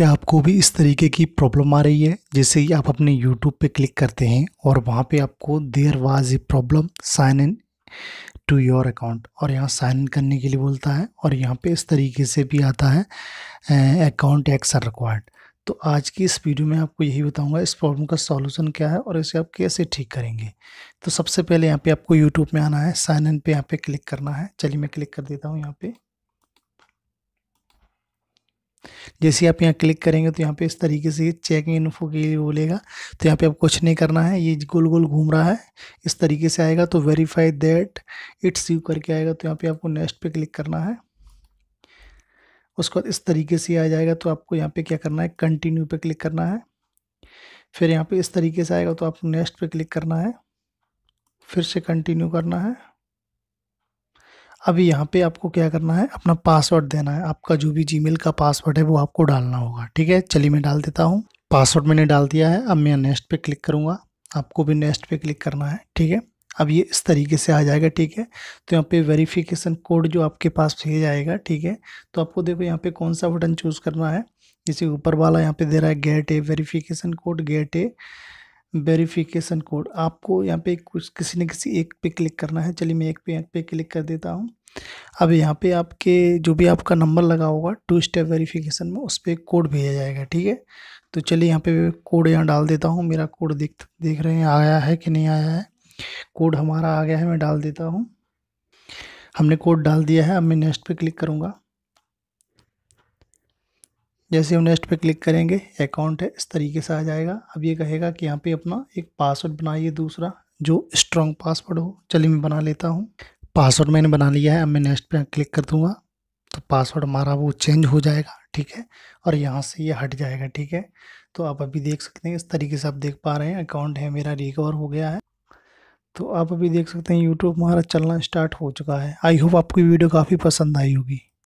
क्या आपको भी इस तरीके की प्रॉब्लम आ रही है जैसे कि आप अपने यूट्यूब पे क्लिक करते हैं और वहाँ पे आपको there was a problem sign in to your account और यहाँ साइन इन करने के लिए बोलता है और यहाँ पे इस तरीके से भी आता है अकाउंट एक्स आर रिक्वायर्ड तो आज की इस वीडियो में आपको यही बताऊंगा इस प्रॉब्लम का सॉल्यूशन क्या है और इसे आप कैसे ठीक करेंगे तो सबसे पहले यहाँ पे आपको यूट्यूब में आना है साइन इन पे यहाँ पे क्लिक करना है चलिए मैं क्लिक कर देता हूँ यहाँ पे जैसे आप यहाँ क्लिक करेंगे तो यहाँ पे इस तरीके से इन इन्फो के लिए बोलेगा तो यहाँ पे आप कुछ नहीं करना है ये गोल गोल घूम रहा है इस तरीके से आएगा तो वेरीफाई दैट इट्स यू करके आएगा तो यहाँ पे आपको नेक्स्ट पे क्लिक करना है उसके बाद इस तरीके से आ जाएगा तो आपको यहाँ पे क्या करना है कंटिन्यू पे क्लिक करना है फिर यहाँ पे इस तरीके से आएगा तो आपको नेक्स्ट पे क्लिक करना है फिर से कंटिन्यू करना है अब यहाँ पे आपको क्या करना है अपना पासवर्ड देना है आपका जो भी जीमेल का पासवर्ड है वो आपको डालना होगा ठीक है चलिए मैं डाल देता हूँ पासवर्ड मैंने डाल दिया है अब मैं नेक्स्ट पे क्लिक करूँगा आपको भी नेक्स्ट पे क्लिक करना है ठीक है अब ये इस तरीके से आ जाएगा ठीक है तो यहाँ पे वेरीफिकेशन कोड जो आपके पास भेज आएगा ठीक है तो आपको देखो यहाँ पे कौन सा बटन चूज़ करना है जैसे ऊपर वाला यहाँ पे दे रहा है get a verification code get a verification code आपको यहाँ पे कुछ किसी न किसी एक पे क्लिक करना है चलिए मैं एक पे एक पे क्लिक कर देता हूँ अब यहाँ पे आपके जो भी आपका नंबर लगा होगा टू स्टेप वेरिफिकेशन में उस पर कोड भेजा जाएगा ठीक है तो चलिए यहाँ पे कोड यहाँ डाल देता हूँ मेरा कोड देख देख रहे हैं आया है कि नहीं आया है कोड हमारा आ गया है मैं डाल देता हूँ हमने कोड डाल दिया है अब मैं नेक्स्ट पर क्लिक करूँगा जैसे हम नेक्स्ट पे क्लिक करेंगे अकाउंट है इस तरीके से आ जाएगा अब ये कहेगा कि यहाँ पे अपना एक पासवर्ड बनाइए दूसरा जो स्ट्रॉन्ग पासवर्ड हो चलिए मैं बना लेता हूँ पासवर्ड मैंने बना लिया है अब मैं नेक्स्ट पे क्लिक कर दूँगा तो पासवर्ड हमारा वो चेंज हो जाएगा ठीक है और यहाँ से ये हट जाएगा ठीक है तो आप अभी देख सकते हैं इस तरीके से आप देख पा रहे हैं अकाउंट है मेरा रिकवर हो गया है तो आप अभी देख सकते हैं यूट्यूब हमारा चलना स्टार्ट हो चुका है आई होप आपकी वीडियो काफ़ी पसंद आई होगी